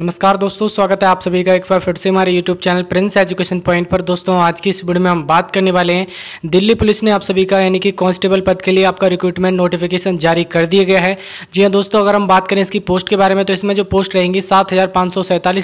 नमस्कार दोस्तों स्वागत है आप सभी का एक बार फिर से हमारे YouTube channel Prince Education Point पर दोस्तों आज की इस वीडियो में हम बात करने वाले हैं दिल्ली पुलिस ने आप सभी का यानी कि कांस्टेबल पद के लिए आपका रिक्रूटमेंट नोटिफिकेशन जारी कर दिया गया है जी हां दोस्तों अगर हम बात करें इसकी पोस्ट के बारे में तो इसमें जो पोस्ट रहेंगी सात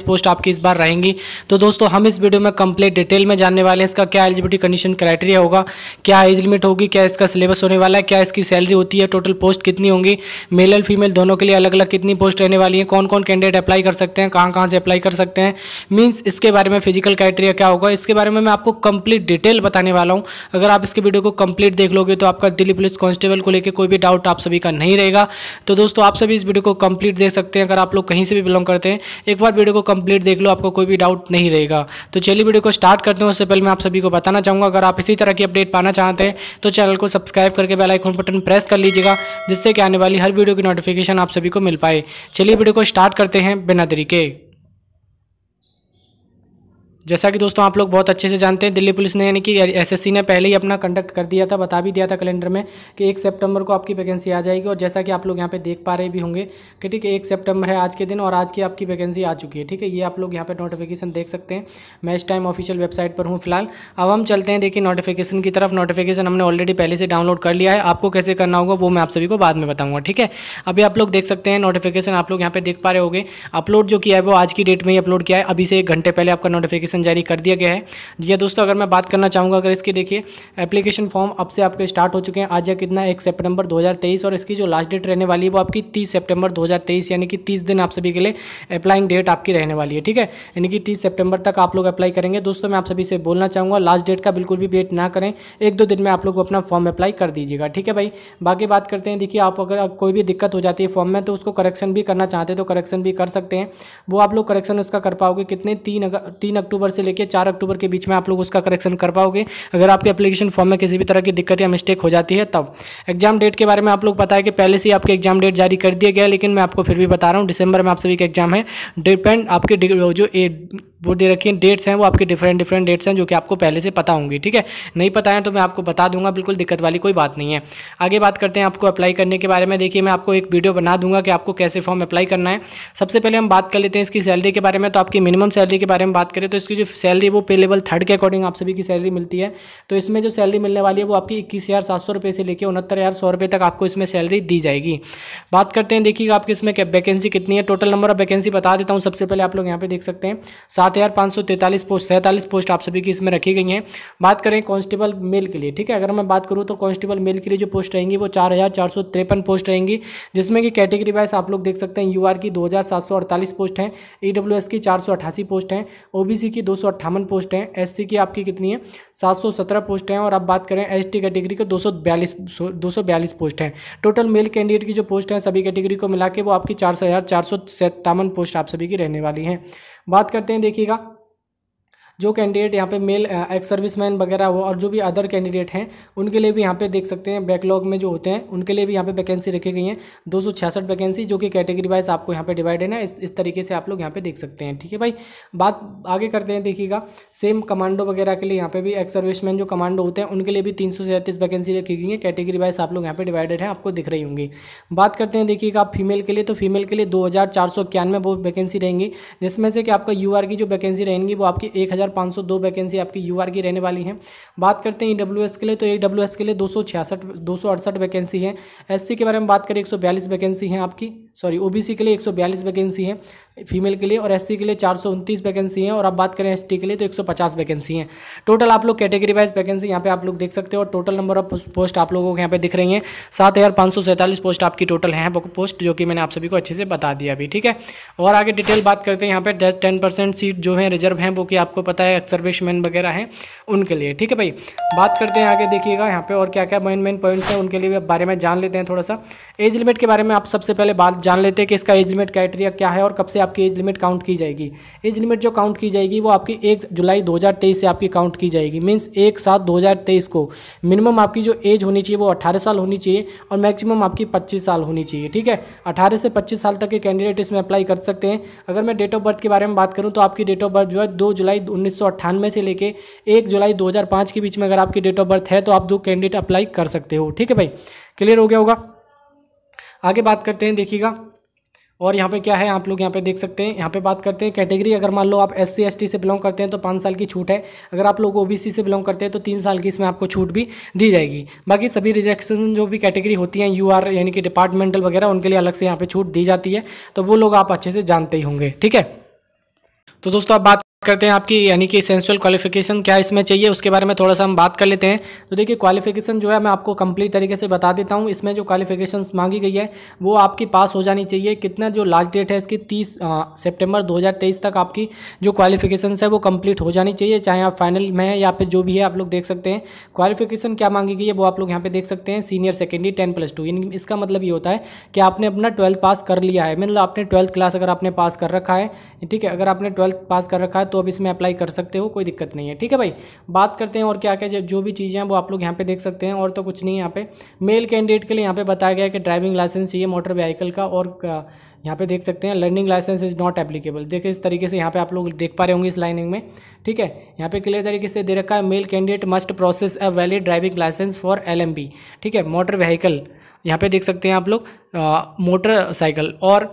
पोस्ट आपकी इस बार रहेंगी तो दोस्तों हम इस वीडियो में कंप्लीट डिटेल में जानने वाले हैं इसका क्या एलिजिबिलिटी कंडीशन क्राइटेरिया होगा क्या एज लिमिट होगी क्या इसका सिलेबस होने वाला है क्या इसकी सैलरी होती है टोटल पोस्ट कितनी होंगी मेल और फीमेल दोनों के लिए अलग अलग कितनी पोस्ट रहने वाली है कौन कौन कैंडिडेट अप्लाई कर सकते हैं हैं कहाँ कहाँ से अप्लाई कर सकते हैं मीन्स इसके बारे में फिजिकल क्राइटेरिया क्या होगा इसके बारे में मैं आपको कंप्लीट डिटेल बताने वाला हूँ अगर आप इसके वीडियो को कंप्लीट देख लोगे तो आपका दिल्ली पुलिस कांस्टेबल को लेकर कोई भी डाउट आप सभी का नहीं रहेगा तो दोस्तों आप सभी इस वीडियो को कंप्लीट देख सकते हैं अगर आप लोग कहीं से भी बिलोंग करते हैं एक बार वीडियो को कंप्लीट देख लो आपको कोई भी डाउट नहीं रहेगा तो चलिए वीडियो को स्टार्ट करते हैं उससे पहले मैं आप सभी को बताना चाहूँगा अगर आप इसी तरह की अपडेट पाना चाहते हैं तो चैनल को सब्सक्राइब करके बेल आइकन बटन प्रेस कर लीजिएगा जिससे कि आने वाली हर वीडियो की नोटिफिकेशन आप सभी को मिल पाए चलिए वीडियो को स्टार्ट करते हैं बिना तरीके que जैसा कि दोस्तों आप लोग बहुत अच्छे से जानते हैं दिल्ली पुलिस ने यानी कि एसएससी ने पहले ही अपना कंडक्ट कर दिया था बता भी दिया था कैलेंडर में कि एक सितंबर को आपकी वैकेंसी आ जाएगी और जैसा कि आप लोग यहाँ पे देख पा रहे भी होंगे कि ठीक है एक सितंबर है आज के दिन और आज की आपकी वैकेंसी आ चुकी है ठीक है ये आप लोग यहाँ पर नोटिफिकेशन देख सकते हैं मैं इस टाइम ऑफिशियल वेबसाइट पर हूँ फिलहाल अब हम चलते हैं देखिए नोटिफिकेशन की तरफ नोटिफिकेशन हमने ऑलरेडी पहले से डाउनलोड कर लिया है आपको कैसे करना होगा वो मैं आप सभी को बाद में बताऊँगा ठीक है अभी आप लोग देख सकते हैं नोटिफिकेशन आप लोग यहाँ पर देख पा रहे हो अपलोड जो किया है वो आज की डेट में ही अपलोड किया है अभी से एक घंटे पहले आपका नोटिफिकेशन नोटिफिकेशन जारी कर दिया गया है जी हाँ दोस्तों अगर मैं बात करना चाहूँगा अगर इसकी देखिए एप्लीकेशन फॉर्म अब से आपके स्टार्ट हो चुके हैं आज या कितना एक सेप्टेम्बर दो और इसकी जो लास्ट डेट रहने वाली है वो आपकी तीस सेप्टेम्बर दो यानी कि तीस दिन आप सभी के लिए अप्लाइंग डेट आपकी रहने वाली है ठीक है यानी कि तीस सेप्टेम्बर तक आप लोग अप्लाई करेंगे दोस्तों मैं आप सभी से बोलना चाहूँगा लास्ट डेट का बिल्कुल भी वेट ना करें एक दो दिन में आप लोग अपना फॉर्म अप्लाई कर दीजिएगा ठीक है भाई बाकी बात करते हैं देखिए आप अगर कोई भी दिक्कत हो जाती है फॉर्म में तो उसको करेक्शन भी करना चाहते हैं तो करेक्शन भी कर सकते हैं वो आप लोग करेक्शन उसका कर पाओगे कितने तीन अगर तीन अक्टूबर अक्टूबर से लेकर चार अक्टूबर के बीच में आप लोग उसका करेक्शन कर पाओगे अगर आपके एप्लीकेशन फॉर्म में किसी भी तरह की दिक्कत या मिस्टेक हो जाती है तब एग्जाम डेट के बारे में आप लोग पता है कि पहले से ही आपके एग्जाम डेट जारी कर दिया गया लेकिन मैं आपको फिर भी बता रहा हूँ दिसंबर में आप सभी का एग्जाम है डिपेंड आपके जो ए वो दे रखी हैं डेट्स हैं वो आपके डिफरेंट डिफरेंट डेट्स हैं जो कि आपको पहले से पता होंगी ठीक है नहीं पता है तो मैं आपको बता दूंगा बिल्कुल दिक्कत वाली कोई बात नहीं है आगे बात करते हैं आपको अप्लाई करने के बारे में देखिए मैं आपको एक वीडियो बना दूंगा कि आपको कैसे फॉर्म अप्लाई करना है सबसे पहले हम बात कर लेते हैं इसकी सैलरी के बारे में तो आपकी मिनिमम सैलरी के बारे में बात करें तो इसकी जो सैलरी वो पे लेवल थर्ड के अकॉर्डिंग आप सभी की सैलरी मिलती है तो इसमें जो सैलरी मिलने वाली है वो आपकी इक्कीस हज़ार सात सौ रुपये से लेकर उनहत्तर हज़ार सौ रुपये तक आपको इसमें सैलरी दी जाएगी बात करते हैं देखिए आपकी इसमें वैकेंसी कितनी है टोटल नंबर ऑफ वैकेंसी बता देता हूँ सबसे पहले आप लोग यहाँ पे देख सकते हैं सात सात हज़ार पाँच सौ तैंतालीस पोस्ट सैंतालीस पोस्ट आप सभी की इसमें रखी गई हैं बात करें कांस्टेबल मेल के लिए ठीक है अगर मैं बात करूँ तो कांस्टेबल मेल के लिए जो पोस्ट रहेंगी वो चार हज़ार चार सौ तिरपन पोस्ट रहेंगी जिसमें कि कैटेगरी वाइज आप लोग देख सकते हैं यू की दो हज़ार सात सौ अड़तालीस पोस्ट हैं ई डब्ल्यू एस की चार सौ अट्ठासी पोस्ट हैं ओ बी सी की दो सौ अट्ठावन पोस्ट हैं एस सी की आपकी कितनी है सात सौ सत्रह पोस्ट हैं और आप बात करें एस टी कैटेगरी के दो सौ बयालीस दो सौ बयालीस पोस्ट हैं टोटल मेल कैंडिडेट की जो पोस्ट हैं सभी कैटेगरी को मिला के वो आपकी चार हज़ार चार सौ सत्तावन पोस्ट आप सभी की रहने वाली हैं बात करते हैं देखिएगा जो कैंडिडेट यहाँ पे मेल एक्स सर्विस मैन वगैरह हो और जो भी अदर कैंडिडेट हैं उनके लिए भी यहाँ पे देख सकते हैं बैकलॉग में जो होते हैं उनके लिए भी यहाँ पे वैकेंसी रखी गई हैं दो वैकेंसी जो कि कैटेगरी वाइज आपको यहाँ पे डिवाइडेड है इस, इस तरीके से आप लोग यहाँ पे देख सकते हैं ठीक है भाई बात आगे करते हैं देखिएगा सेम कमांडो वगैरह के लिए यहाँ पे भी एक्स सर्विसमैन जो कमांडो होते हैं उनके लिए भी तीन वैकेंसी रखी गई है कैटेगरी वाइज आप लोग यहाँ पे डिवाइडेड है आपको दिख रही होंगी बात करते हैं देखिएगा आप फीमेल के लिए तो फीमेल के लिए दो वो वैकेंसी रहेंगी जिसमें से कि आपका यू की जो वैकेंसी रहेंगी वो आपकी एक दो वैकेंसी आपकी यू की रहने वाली है बात करते हैं ई e के लिए तो ई e के लिए दो सौ वैकेंसी है एस के बारे में बात करें एक वैकेंसी हैं आपकी सॉरी ओबीसी के लिए 142 वैकेंसी है फीमेल के लिए और एससी के लिए चार वैकेंसी हैं और आप बात करें एसटी के लिए तो 150 वैकेंसी हैं टोटल आप लोग कैटेगरी वाइज वैकेंसी यहाँ पे आप लोग देख सकते हो और टोटल नंबर ऑफ पोस्ट आप लोगों को यहाँ पे दिख रही हैं सात हज़ार पाँच सौ सैंतालीस पोस्ट आपकी टोटल हैं पोस्ट जो कि मैंने आप सभी को अच्छे से बता दिया अभी ठीक है और आगे डिटेल बात करते हैं यहाँ पे टेन परसेंट सीट जो है रिजर्व हैं वो कि आपको पता है सर्विसमैन वगैरह हैं उनके लिए ठीक है भाई बात करते हैं आगे देखिएगा यहाँ पे और क्या क्या मेन मेन पॉइंट्स हैं उनके लिए बारे में जान लेते हैं थोड़ा सा एज लिमिट के बारे में आप सबसे पहले बात जान लेते हैं कि इसका एज लिमिट क्राइटेरिया क्या है और कब से आपकी एज लिमिट काउंट की जाएगी एज लिमिट जो काउंट की जाएगी वो आपकी एक जुलाई 2023 से आपकी काउंट की जाएगी मीन्स एक सात 2023 को मिनिमम आपकी जो एज होनी चाहिए वो अट्ठारह साल होनी चाहिए और मैक्सिमम आपकी पच्चीस साल होनी चाहिए ठीक है अठारह से पच्चीस साल तक के कैंडिडेट इसमें अप्लाई कर सकते हैं अगर मैं डेट ऑफ बर्थ के बारे में बात करूँ तो आपकी डेट ऑफ बर्थ जो है दो जुलाई उन्नीस से लेकर एक जुलाई दो के बीच में अगर आपकी डेट ऑफ बर्थ है तो आप दो कैंडिडेट अप्लाई कर सकते हो ठीक है भाई क्लियर हो गया होगा आगे बात करते हैं देखिएगा और यहाँ पे क्या है आप लोग यहाँ पे देख सकते हैं यहाँ पे बात करते हैं कैटेगरी अगर मान लो आप एस सी से बिलोंग करते हैं तो पाँच साल की छूट है अगर आप लोग ओबीसी से बिलोंग करते हैं तो तीन साल की इसमें आपको छूट भी दी जाएगी बाकी सभी रिजेक्शन जो भी कैटेगरी होती हैं यू यानी कि डिपार्टमेंटल वगैरह उनके लिए अलग से यहाँ पर छूट दी जाती है तो वो लोग आप अच्छे से जानते ही होंगे ठीक है तो दोस्तों आप बात करते हैं आपकी यानी कि सेंसुअल क्वालिफिकेशन क्या इसमें चाहिए उसके बारे में थोड़ा सा हम बात कर लेते हैं तो देखिए क्वालिफिकेशन जो है मैं आपको कंप्लीट तरीके से बता देता हूँ इसमें जो क्वालिफिकेशन मांगी गई है वो आपकी पास हो जानी चाहिए कितना जो लास्ट डेट है इसकी तीस सेप्टेम्बर दो तक आपकी जो क्वालिफिकेशन है वो कंप्लीट हो जानी चाहिए चाहे आप फाइनल में हैं या फिर जो भी है आप लोग देख सकते हैं क्वालिफिकेशन क्या मांगी गई है वो आप लोग यहाँ पे देख सकते हैं senior secondary ten plus two इसका मतलब ये होता है कि आपने अपना ट्वेल्थ पास कर लिया है मतलब आपने ट्वेल्थ क्लास अगर आपने पास कर रखा है ठीक है अगर आपने ट्वेल्थ पास कर रखा है तो आप इसमें अप्लाई कर सकते हो कोई दिक्कत नहीं है ठीक है भाई बात करते हैं और क्या क्या जो भी चीज़ें हैं वो आप लोग यहाँ पे देख सकते हैं और तो कुछ नहीं है यहाँ पे मेल कैंडिडेट के लिए यहाँ पे बताया गया है कि ड्राइविंग लाइसेंस चाहिए मोटर व्हीकल का और यहाँ पे देख सकते हैं learning licence is not applicable देखिए इस तरीके से यहाँ पे आप लोग देख पा रहे होंगे इस लाइनिंग में ठीक है यहाँ पे क्लियर तरीके से दे रखा है male candidate must process a valid driving licence for L ठीक है मोटर व्हीकल यहाँ पे देख सकते हैं आप लोग मोटरसाइकिल और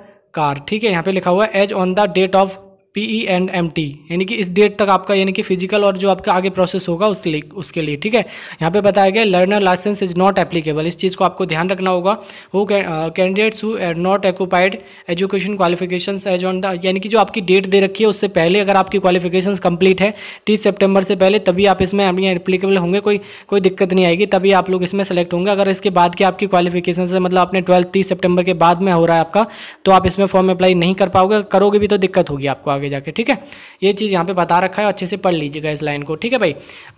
कार ठीक है यहाँ पे लिखा हुआ है age on the date of P E and M T यानी कि इस डेट तक आपका यानी कि फिजिकल और जो आपका आगे प्रोसेस होगा उस लिए उसके लिए ठीक है यहाँ पे बताया गया learner licence is not applicable इस चीज़ को आपको ध्यान रखना होगा वो candidates who not occupied education qualification age on the यानी कि जो आपकी डेट दे रखी है उससे पहले अगर आपकी क्वालिफिकेशन कंप्लीट है तीस सेप्टेम्बर से पहले तभी आप इसमें एप्लीकेबल होंगे कोई कोई दिक्कत नहीं आएगी तभी आप लोग इसमें सेलेक्ट होंगे अगर इसके बाद की आपकी क्वालिफिकेशन से मतलब आपने ट्वेल्थ तीस सेप्टेम्बर के बाद में हो रहा है आपका तो आप इसमें फॉर्म अप्लाई नहीं कर पाओगे करोगे भी तो दिक्कत होगी आपको आगे जाके ठीक है ये चीज़ यहाँ पे बता रखा है अच्छे से पढ़ लीजिएगा इस लाइन को ठीक है भाई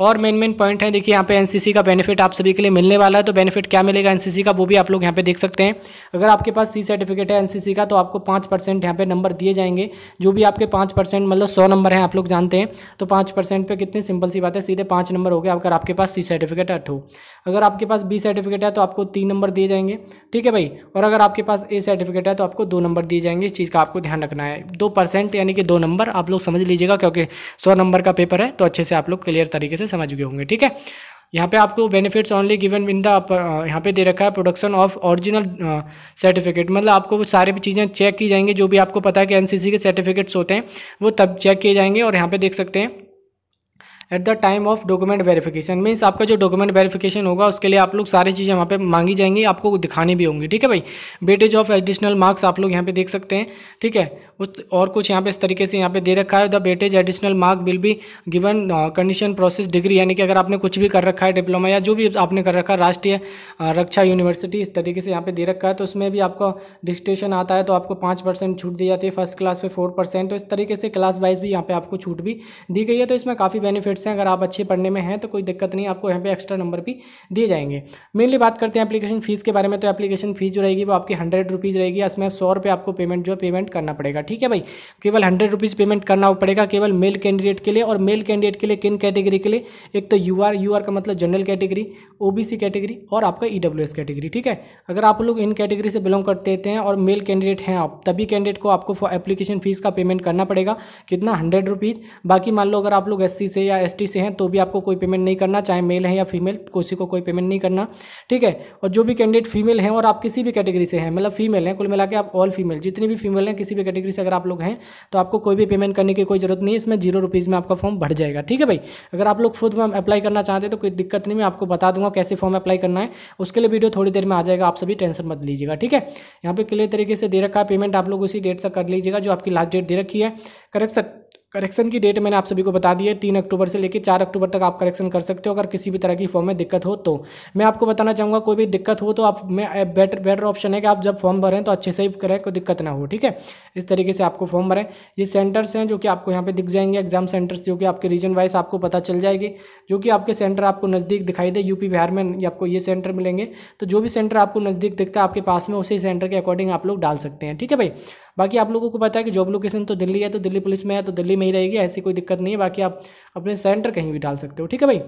और मेन मेन पॉइंट है देखिए यहाँ पे एनसीसी का बेनिफिट आप सभी के लिए मिलने वाला है तो बेनिफिट क्या मिलेगा एनसीसी का वो भी आप लोग यहाँ पे देख सकते हैं अगर आपके पास सी सर्टिफिकेट है एन का तो आपको पाँच परसेंट यहाँ नंबर दिए जाएंगे जो भी आपके पाँच मतलब सौ नंबर हैं आप लोग जानते हैं तो पाँच परसेंट पर कितनी सिंपल सी बात है सीधे पाँच नंबर हो गए अगर आपके पास सी सर्टिफिकेट है अठो तो। अगर आपके पास बी सर्टिफिकेट है तो आपको तीन नंबर दिए जाएंगे ठीक है भाई और अगर आपके पास ए सर्टिफिकेट है तो आपको दो नंबर दिए जाएंगे इस चीज़ का आपको ध्यान रखना है दो परसेंट यानी कि दो नंबर आप लोग समझ लीजिएगा क्योंकि सौ नंबर का पेपर है तो अच्छे से आप लोग क्लियर तरीके से समझ गए होंगे ठीक है यहाँ पे आपको benefits only given in the यहाँ पे दे रखा है प्रोडक्शन ऑफ ओरिजिनल सर्टिफिकेट मतलब आपको वो सारी चीज़ें चेक की जाएंगी जो भी आपको पता है कि एनसीसी के सर्टिफिकेट्स होते हैं वो तब चेक किए जाएंगे और यहाँ पे देख सकते हैं at the time of document verification means आपका जो डॉक्यूमेंट वेरिफिकेशन होगा उसके लिए आप लोग सारी चीज़ें वहाँ पे मांगी जाएंगी आपको दिखानी भी होंगी ठीक है भाई बेटेज ऑफ एडिशनल मार्क्स आप लोग यहाँ पे देख सकते हैं ठीक है उस और कुछ यहाँ पे इस तरीके से यहाँ पे दे रखा है the weightage additional mark will be given condition process degree यानी कि अगर आपने कुछ भी कर रखा है डिप्लोमा या जो भी आपने कर रखा है राष्ट्रीय uh, रक्षा यूनिवर्सिटी इस तरीके से यहाँ पे दे रखा है तो उसमें भी आपको डिस्टेशन आता है तो आपको पाँच परसेंट छूट दी जाती है फर्स्ट क्लास पे फोर तो इस तरीके से क्लास वाइज भी यहाँ पे आपको छूट भी दी गई है तो इसमें काफ़ी बेनिफिट्स हैं अगर आप अच्छे पढ़ने में हैं तो कोई दिक्कत नहीं आपको यहाँ पे एक्स्ट्रा नंबर भी दिए जाएंगे मेनली बात करते हैं एप्लीकेशन फीस के बारे में तो एप्लीकेशन फीस जो रहेगी वो आपकी हंड्रेड रुपीज़ रहेगी इसमें सौ रुपये आपको पेमेंट जो पेमेंट करना पड़ेगा ठीक है भाई केवल हंड्रेड रुपीज़ पेमेंट करना पड़ेगा केवल मेल कैंडिडेट के लिए और मेल कैंडिडेट के लिए किन कैटेगरी के लिए एक तो यू आर यू आर का मतलब general category O B C category और आपका ई डब्ल्यू एस कैटेगरी ठीक है अगर आप लोग इन कैटेगरी से बिलोंग करते हैं और मेल कैंडिडेट हैं आप तभी कैंडिडेट को आपको एप्लीकेशन फ़ीस का पेमेंट करना पड़ेगा कितना हंड्रेड रुपीज़ बाकी मान लो अगर आप लोग एस से या एस से हैं तो भी आपको कोई पेमेंट नहीं करना चाहे मेल है या फीमेल किसी को कोई पेमेंट नहीं करना ठीक है और जो भी कैंडिडेट फीमेल हैं और आप किसी भी कैटेगरी से हैं मतलब फीमेल हैं कुल मिला आप ऑल फीमेल जितनी भी फीमेल हैं किसी भी कैटेगरी से अगर आप लोग हैं तो आपको कोई भी पेमेंट करने की कोई ज़रूरत नहीं है इसमें जीरो रुपीज़ में आपका फॉर्म भर जाएगा ठीक है भाई अगर आप लोग खुद में अप्लाई करना चाहते हैं तो कोई दिक्कत नहीं मैं आपको बता दूंगा कैसे फॉर्म अप्लाई करना है उसके लिए वीडियो थोड़ी देर में आ जाएगा आप सभी टेंशन मत लीजिएगा ठीक है यहाँ पर क्लियर तरीके से दे रखा है पेमेंट आप लोग उसी डेट से कर लीजिएगा जो आपकी लास्ट डेट दे रखी है करेक्ट सर करेक्शन की डेट मैंने आप सभी को बता दी है तीन अक्टूबर से लेकर चार अक्टूबर तक आप करेक्शन कर सकते हो अगर किसी भी तरह की फॉर्म में दिक्कत हो तो मैं आपको बताना चाहूँगा कोई भी दिक्कत हो तो आप में बेटर बेटर ऑप्शन है कि आप जब फॉर्म भरें तो अच्छे से ही करें कोई दिक्कत ना हो ठीक है इस तरीके से आपको फॉर्म भरें ये सेंटर्स हैं जो कि आपको यहाँ पर दिख जाएंगे एग्जाम सेंटर्स जो कि आपके रीजन वाइज आपको पता चल जाएगी जो कि आपके सेंटर आपको नज़दीक दिखाई दे यूपी बिहार में आपको ये सेंटर मिलेंगे तो जो भी सेंटर आपको नज़दीक दिखता है आपके पास में उसी सेंटर के अकॉर्डिंग आप लोग डाल सकते हैं ठीक है भाई बाकी आप लोगों को पता है कि जॉब लोकेशन तो दिल्ली है तो दिल्ली पुलिस में है तो दिल्ली में ही रहेगी ऐसी कोई दिक्कत नहीं है बाकी आप अपने सेंटर कहीं भी डाल सकते हो ठीक है भाई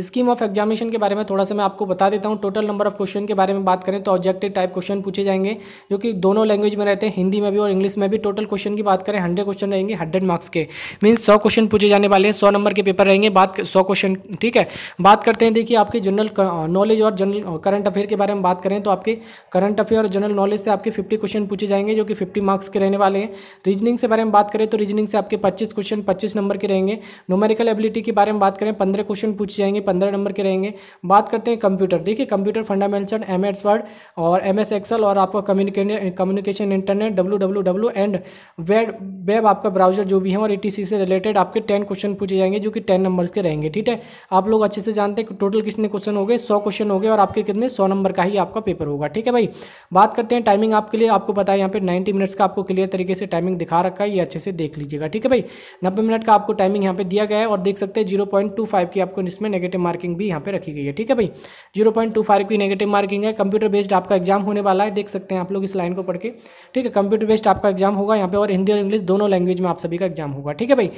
स्कीम ऑफ एग्जामिनेशन के बारे में थोड़ा सा मैं आपको बता देता हूँ टोटल नंबर ऑफ क्वेश्चन के बारे में बात करें तो ऑब्जेक्टिव टाइप क्वेश्चन पूछे जाएंगे जो कि दोनों लैंग्वेज में रहते हैं हिंदी में भी और इंग्लिश में भी टोटल क्वेश्चन की बात करें हंड्रेड क्वेश्चन रहेंगे हंड्रेड मार्क्स के मीन्स सौ क्वेश्चन पूछे जाने वाले हैं सौ नंबर के पेपर रहेंगे बात सौ क्वेश्चन ठीक है बात करते हैं देखिए आपके जनरल नॉलेज और जनरल करंट अफेयर के बारे में बात करें तो आपके करंट अफेयर और जनरल नॉलेज से आपके फिफ्टी क्वेश्चन पूछे जाएंगे जो कि फिफ्टी मार्क्स के रहने वाले हैं रीजनिंग से बारे में बात करें तो रीजनिंग से आपके पच्चीस क्वेश्चन पच्चीस नंबर के रहेंगे नोमेरिकल एबिलिटी के बारे में बात करें पंद्रह क्वेश्चन पूछे जाएंगे पंद्रह नंबर के रहेंगे बात करते हैं कंप्यूटर देखिए computer fundamental M S Word और एम एस एक्सल और आपका communication internet W W W and wed web आपका ब्राउजर जो भी है और ए टी सी से रिलेटेड आपके टेन क्वेश्चन पूछे जाएंगे जो कि टेन नंबर्स के रहेंगे ठीक है आप लोग अच्छे से जानते हैं कि टोटल कितने क्वेश्चन हो गए सौ क्वेश्चन हो गए और आपके कितने सौ नंबर का ही आपका पेपर होगा ठीक है भाई बात करते हैं टाइमिंग आपके लिए आपको पता है यहाँ पे नाइन्टी मिनट्स का आपको क्लियर तरीके से टाइमिंग दिखा रखा है ये अच्छे से देख लीजिएगा ठीक है भाई नब्बे मिनट का आपको टाइमिंग यहाँ पे दिया गया है और देख सकते हैं जीरो पॉइंट टू फाइव की आपको इसमें नेगेटिव नेगेटिव मार्किंग भी यहाँ पे रखी गई है ठीक है भाई जीरो पॉइंट टू फाइव की नेगेटिव मार्किंग है कंप्यूटर बेस्ड आपका एग्जाम होने वाला है देख सकते हैं आप लोग इस लाइन को पढ़ के ठीक है कंप्यूटर बेस्ड आपका एग्जाम होगा यहाँ पे और हिंदी और इंग्लिश दोनों लैंग्वेज में आप सभी का एग्जाम होगा ठीक है भाई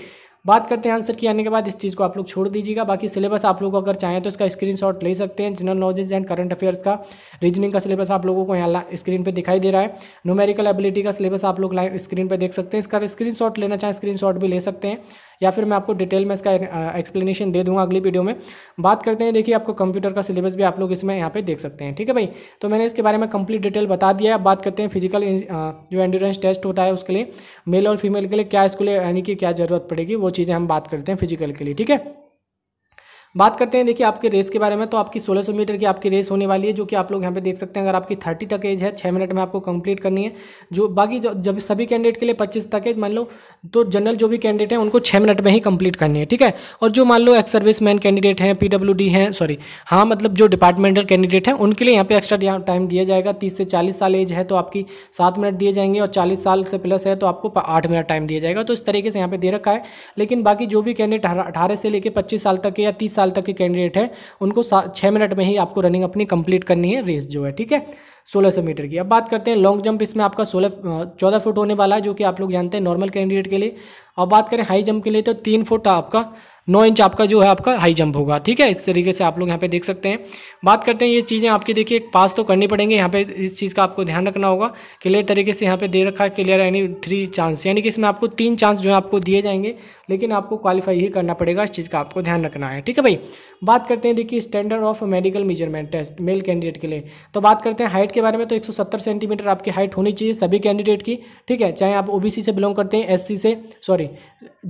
बात करते हैं आंसर की आने के बाद इस चीज़ को आप लोग छोड़ दीजिएगा बाकी सिलेबस आप लोग अगर चाहें तो इसका स्क्रीनशॉट ले सकते हैं general knowledge and current affairs का रीजनिंग का सिलेबस आप लोगों को यहाँ स्क्रीन पे दिखाई दे रहा है नोमेरिकल एबिलिटी का सिलेबस आप लोग लाइव स्क्रीन पर देख सकते हैं इसका स्क्रीन लेना चाहें स्क्रीन भी ले सकते हैं या फिर मैं आपको डिटेल में इसका एक्सप्लेनेशन दे दूँगा अगली वीडियो में बात करते हैं देखिए आपको कंप्यूटर का सिलेबस भी आप लोग इसमें यहाँ पे देख सकते हैं ठीक है भाई तो मैंने इसके बारे में कंप्लीट डिटेल बता दिया है बात करते हैं फिजिकल जो एंडोरेंस टेस्ट होता है उसके लिए मेल और फीमेल के लिए क्या इसके लिए यानी कि क्या ज़रूरत पड़ेगी वो चीज़ें हम बात करते हैं फिजिकल के लिए ठीक है बात करते हैं देखिए आपके रेस के बारे में तो आपकी 1600 मीटर की आपकी रेस होने वाली है जो कि आप लोग यहाँ पे देख सकते हैं अगर आपकी 30 तक एज है छः मिनट में आपको कंप्लीट करनी है जो बाकी जो जब सभी कैंडिडेट के लिए 25 तक एज मान लो तो जनरल जो भी कैंडिडेट हैं उनको छः मिनट में ही कंप्लीट करनी है ठीक है और जो मान लो एक्स सर्विस मैन कैंडिडेट हैं पी डब्ल्यू सॉरी हाँ मतलब जो डिपार्टमेंटल कैंडिडेट हैं उनके लिए यहाँ पे एक्स्ट्रा टाइम दिया जाएगा तीस से चालीस साल एज है तो आपकी सात मिनट दिए जाएंगे और चालीस साल से प्लस है तो आपको आठ मिनट टाइम दिया जाएगा तो इस तरीके से यहाँ पे दे रखा है लेकिन बाकी जो भी कैंडिडेट अठारह से लेकर पच्चीस साल तक या तीस साल साल तक के कैंडिडेट है उनको छः मिनट में ही आपको रनिंग अपनी कंप्लीट करनी है रेस जो है ठीक है सोलह मीटर की अब बात करते हैं लॉन्ग जंप इसमें आपका सोलह चौदह फुट होने वाला है जो कि आप लोग जानते हैं नॉर्मल कैंडिडेट के लिए अब बात करें हाई जंप के लिए तो तीन फुट आपका नौ इंच आपका जो है आपका हाई जंप होगा ठीक है इस तरीके से आप लोग यहाँ पे देख सकते हैं बात करते हैं ये चीज़ें आपकी देखिए पास तो करनी पड़ेंगे यहाँ पे इस चीज़ का आपको ध्यान रखना होगा क्लियर तरीके से यहाँ पे दे रखा है क्लियर यानी थ्री चांस यानी कि इसमें आपको तीन चांस जो है आपको दिए जाएंगे लेकिन आपको क्वालिफाई ही करना पड़ेगा इस चीज़ का आपको ध्यान रखना है ठीक है भाई बात करते हैं देखिए standard of medical measurement test male candidate के लिए तो बात करते हैं हाइट के बारे में तो 170 सेंटीमीटर आपकी हाइट होनी चाहिए सभी कैंडिडेट की ठीक है चाहे आप ओबीसी से बिलोंग करते हैं एससी से सॉरी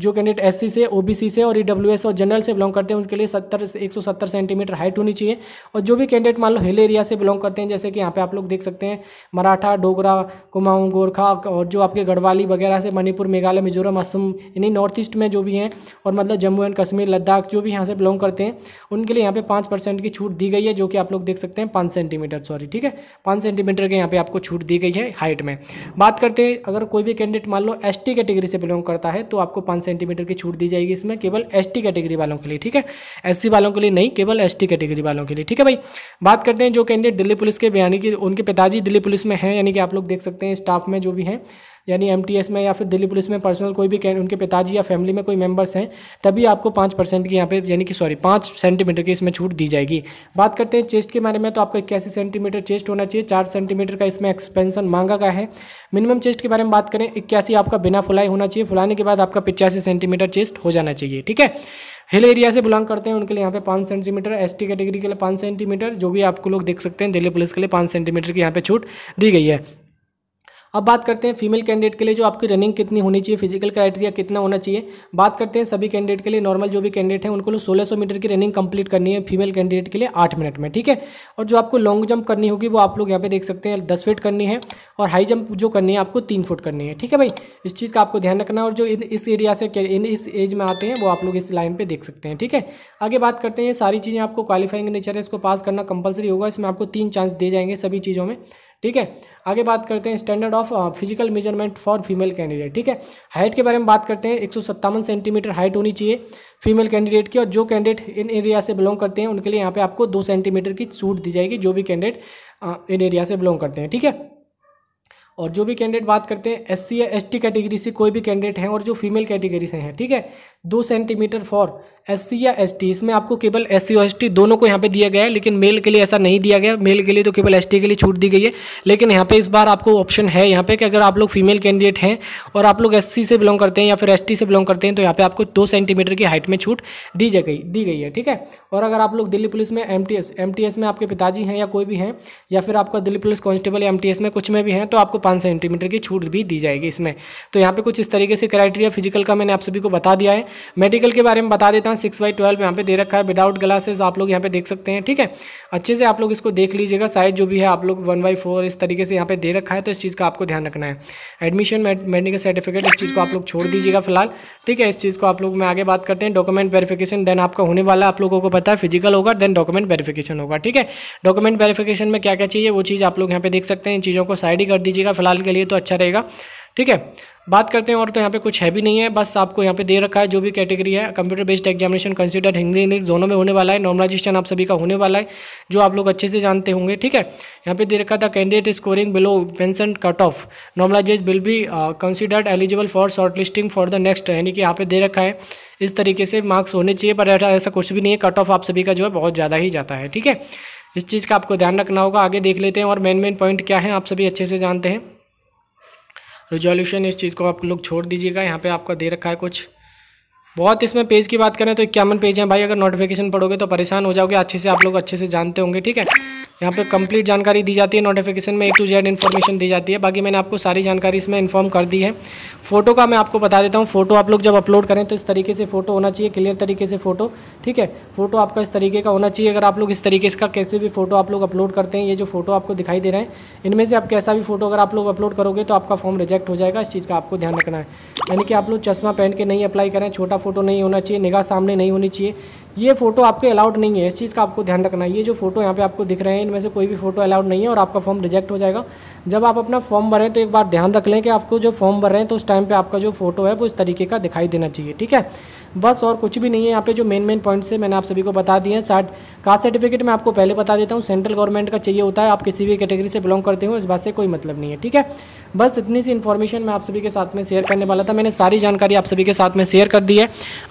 जो कैंडिडेट एससी से ओबीसी से और ईडब्ल्यूएस e और जनरल से बिलोंग करते हैं उनके लिए सत्तर एक सेंटीमीटर हाइट होनी चाहिए और जो भी कैंडिडेट मान लो हिल एरिया से बिलोंग करते हैं जैसे कि यहाँ पर आप लोग देख सकते हैं मराठा डोगरा कुमाऊँ गोरखा और जो आपके गढ़वाली वगैरह से मणिपुर मेघालय मिजोरम असम यानी नॉर्थ ईस्ट में जो भी हैं और मतलब जम्मू एंड कश्मीर लद्दाख जो भी यहाँ से बिलोंग करते हैं उनके लिए यहाँ पे पाँच परसेंट की छूट दी गई है जो कि आप लोग देख सकते हैं पाँच सेंटीमीटर सॉरी ठीक है पाँच सेंटीमीटर के यहाँ पे आपको छूट दी गई है हाइट में बात करते हैं अगर कोई भी कैंडिडेट मान लो एस कैटेगरी से बिलोंग करता है तो आपको पाँच सेंटीमीटर की छूट दी जाएगी इसमें केवल एस कैटेगरी वालों के लिए ठीक है एस वालों के लिए नहीं केवल एस कैटेगरी वालों के लिए ठीक है भाई बात करते हैं जो कैंडिडेट दिल्ली पुलिस के यानी कि उनके पिताजी दिल्ली पुलिस में हैं यानी कि आप लोग देख सकते हैं स्टाफ में जो भी हैं यानी एम में या फिर दिल्ली पुलिस में पर्सनल कोई भी उनके पिताजी या फैमिली में कोई मेम्बर्स हैं तभी आपको पाँच परसेंट की यहाँ पे यानी कि सॉरी पाँच सेंटीमीटर की इसमें छूट दी जाएगी बात करते हैं चेस्ट के बारे में तो आपको इक्यासी सेंटीमीटर चेस्ट होना चाहिए चार सेंटीमीटर का इसमें एक्सपेंसन मांगा गया है मिनिमम चेस्ट के बारे में बात करें इक्यासी आपका बिना फुलाई होना चाहिए फुलाने के बाद आपका पिचासी सेंटीमीटर चेस्ट हो जाना चाहिए ठीक है हिल एरिया से बिलोंग करते हैं उनके लिए यहाँ पे पाँच सेंटीमीटर एसटी कैटेगरी के लिए पाँच सेंटीमीटर जो भी आपको लोग देख सकते हैं दिल्ली पुलिस के लिए पाँच सेंटीमीटर की यहाँ पे छूट दी गई है अब बात करते हैं फीमेल कैंडिडेट के लिए जो आपकी रनिंग कितनी होनी चाहिए फिजिकल क्राइटेरिया कितना होना चाहिए बात करते हैं सभी कैंडिडेट के लिए नॉर्मल जो भी कैंडिडेट है उनको लोग सोलह सौ मीटर की रनिंग कंप्लीट करनी है फीमेल कैंडिडेट के लिए आठ मिनट में ठीक है और जो आपको लॉन्ग जंप करनी होगी वो आप लोग यहाँ पे देख सकते हैं दस फीट करनी है और हाई जंप जो करनी है आपको तीन फुट करनी है ठीक है भाई इस चीज़ का आपको ध्यान रखना है और जो इस एरिया से इस एज में आते हैं वो आप लोग इस लाइन पर देख सकते हैं ठीक है आगे बात करते हैं ये सारी चीज़ें आपको क्वालिफाइंग नेचर है इसको पास करना कंपलसरी होगा इसमें आपको तीन चांस दे जाएंगे सभी चीज़ों में ठीक है आगे बात करते हैं standard of physical measurement for female candidate ठीक है हाइट के बारे में बात करते हैं एक सेंटीमीटर हाइट होनी चाहिए फीमेल कैंडिडेट की और जो कैंडिडेट इन एरिया से बिलोंग करते हैं उनके लिए यहाँ पे आपको दो सेंटीमीटर की छूट दी जाएगी जो भी कैंडिडेट इन एरिया से बिलोंग करते हैं ठीक है और जो भी कैंडिडेट बात करते हैं एस सी या एस कैटेगरी से कोई भी कैंडिडेट हैं और जो फीमेल कैटेगरी से हैं ठीक है दो सेंटीमीटर फॉर एस या एस इसमें आपको केवल एस और एस दोनों को यहाँ पे दिया गया है लेकिन मेल के लिए ऐसा नहीं दिया गया मेल के लिए तो केवल एस के लिए छूट दी गई है लेकिन यहाँ पे इस बार आपको ऑप्शन है यहाँ पे कि अगर आप लोग फीमेल कैंडिडेट हैं और आप लोग एस से बिलोंग करते हैं या फिर एस से बिलोंग करते हैं तो यहाँ पर आपको दो सेंटीमीटर की हाइट में छूट दी जा गई दी गई है ठीक है और अगर आप लोग दिल्ली पुलिस में एम टी में आपके पिताजी हैं या कोई भी हैं या फिर आपका दिल्ली पुलिस कॉन्स्टेबल या एम में कुछ में भी हैं तो आपको पाँच सेंटीमीटर की छूट भी दी जाएगी इसमें तो यहाँ पर कुछ इस तरीके से क्राइटेरिया फिजिकल का मैंने आप सभी को बता दिया है मेडिकल के बारे में बता देता हूँ सिक्स बाई ट्वेल्व यहाँ पे दे रखा है विदाउट ग्लासेस आप लोग यहाँ पे देख सकते हैं ठीक है अच्छे से आप लोग इसको देख लीजिएगा साइज जो भी है आप लोग वन बाई फोर इस तरीके से यहाँ पे दे रखा है तो इस चीज़ का आपको ध्यान रखना है एडमिशन मेडिकल सर्टिफिकेट इस चीज़ को आप लोग छोड़ दीजिएगा फिलहाल ठीक है इस चीज़ को आप लोग में आगे बात करते हैं डॉक्यूमेंट वेरिफिकेशन देन आपका होने वाला आप लोगों को पता है फिजिकल होगा देन डॉक्यूमेंट वेरिफिकेशन होगा ठीक है डॉक्यूमेंट वेरिफिकेशन में क्या क्या चाहिए वो चीज़ आप लोग यहाँ पे देख सकते हैं इन चीज़ों को साइड ही कर दीजिएगा फिलहाल के लिए तो अच्छा रहेगा ठीक है बात करते हैं और तो यहाँ पे कुछ है भी नहीं है बस आपको यहाँ पे दे रखा है जो भी कैटेगरी है computer based examination considered Hindi English दोनों में होने वाला है नॉर्मलाइजेशन आप सभी का होने वाला है जो आप लोग अच्छे से जानते होंगे ठीक है यहाँ पे दे रखा था candidate scoring below pension cut off normalises will be considered eligible for short listing for the next यानी कि यहाँ पे दे रखा है इस तरीके से मार्क्स होने चाहिए पर ऐसा कुछ भी नहीं है कट ऑफ आप सभी का जो है बहुत ज़्यादा ही जाता है ठीक है इस चीज़ का आपको ध्यान रखना होगा आगे देख लेते हैं और मेन मेन पॉइंट क्या है आप सभी अच्छे से जानते हैं रिजोल्यूशन इस चीज़ को आप लोग छोड़ दीजिएगा यहाँ पे आपका दे रखा है कुछ बहुत इसमें पेज की बात करें तो इक्यावन पेज हैं भाई अगर नोटिफिकेशन पढ़ोगे तो परेशान हो जाओगे अच्छे से आप लोग अच्छे से जानते होंगे ठीक है यहाँ पे कंप्लीट जानकारी दी जाती है नोटिफिकेशन में ए टू जेड इन्फॉर्मेशन दी जाती है बाकी मैंने आपको सारी जानकारी इसमें इन्फॉर्म कर दी है फोटो का मैं आपको बता देता हूँ फोटो आप लोग जब अपलोड करें तो इस तरीके से फोटो होना चाहिए क्लियर तरीके से फोटो ठीक है फोटो आपका इस तरीके का होना चाहिए अगर आप लोग इस तरीके का कैसे भी फोटो आप लोग अपलोड करते हैं ये जो फोटो आपको दिखाई दे रहे हैं इनमें से आप कैसा भी फोटो अगर आप लोग अपलोड करोगे तो आपका फॉर्म रिजेक्ट हो जाएगा इस चीज़ का आपको ध्यान रखना है यानी कि आप लोग चश्मा पहन के नहीं अप्लाई करें छोटा फोटो नहीं होना चाहिए निगाह सामने नहीं होनी चाहिए ये फोटो आपके अलाउड नहीं है इस चीज़ का आपको ध्यान रखना है ये जो फोटो यहाँ पे आपको दिख रहे हैं इनमें से कोई भी फोटो अलाउड नहीं है और आपका फॉर्म रिजेक्ट हो जाएगा जब आप अपना फॉर्म भरें तो एक बार ध्यान रख लें कि आपको जो फॉर्म भर रहे हैं तो उस टाइम पर आपका जो फोटो है वो इस तरीके का दिखाई देना चाहिए ठीक है बस और कुछ भी नहीं है यहाँ पे जो मेन मेन पॉइंट्स है मैंने आप सभी को बता दिए हैं साठ कास्ट सर्टिफिकेट मैं आपको पहले बता देता हूँ सेंट्रल गवर्नमेंट का चाहिए होता है आप किसी भी कैटेगरी से बिलोंग करते हो इस बात से कोई मतलब नहीं है ठीक है बस इतनी सी इन्फॉर्मेशन मैं आप सभी के साथ में शेयर करने वाला था मैंने सारी जानकारी आप सभी के साथ में शेयर कर दी है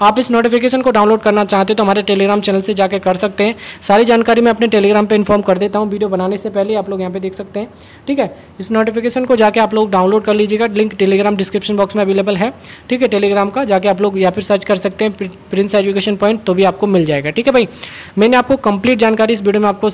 आप इस नोटिफिकेशन को डाउनलोड करना चाहते हो तो हमारे टेलीग्राम चैनल से जाकर कर सकते हैं सारी जानकारी मैं अपने टेलीग्राम पर इन्फॉर्म कर देता हूँ वीडियो बनाने से पहले आप लोग यहाँ पे देख सकते हैं ठीक है इस नोटिफिकेशन को जाकर आप लोग डाउनलोड कर लीजिएगा लिंक टेलीग्राम डिस्क्रिप्शन बॉक्स में अवेलेबल है ठीक है टेलीग्राम का जाके आप लोग या फिर सर्च कर सकते सकते हैं प्रिंस एजुकेशन पॉइंट तो भी आपको मिल जाएगा ठीक है भाई मैंने आपको कंप्लीट जानकारी इस वीडियो में आपको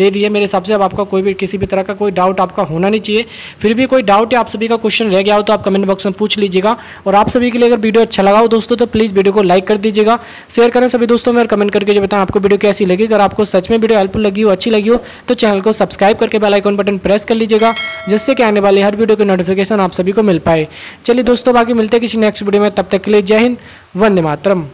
दे दी है मेरे हिसाब से अब आपका कोई भी किसी भी तरह का कोई डाउट आपका होना नहीं चाहिए फिर भी कोई डाउट या आप सभी का क्वेश्चन रह गया हो तो आप कमेंट बॉक्स में पूछ लीजिएगा और आप सभी के लिए अगर वीडियो अच्छा लगा हो दोस्तों तो प्लीज़ वीडियो को लाइक कर दीजिएगा शेयर करें सभी दोस्तों में और कमेंट करके जो बताएं आपको वीडियो कैसी लगी अगर आपको सच में वीडियो हेल्पफुल लगी हो अच्छी लगी हो तो चैनल को सब्सक्राइब करके बेल बटन प्रेस कर लीजिएगा जिससे कि आने वाली हर वीडियो की नोटिफिकेशन आप सभी को मिल पाए चलिए दोस्तों बाकी मिलते हैं किसी नेक्स्ट वीडियो में तब तक के लिए जय हिंद वंदे मातरम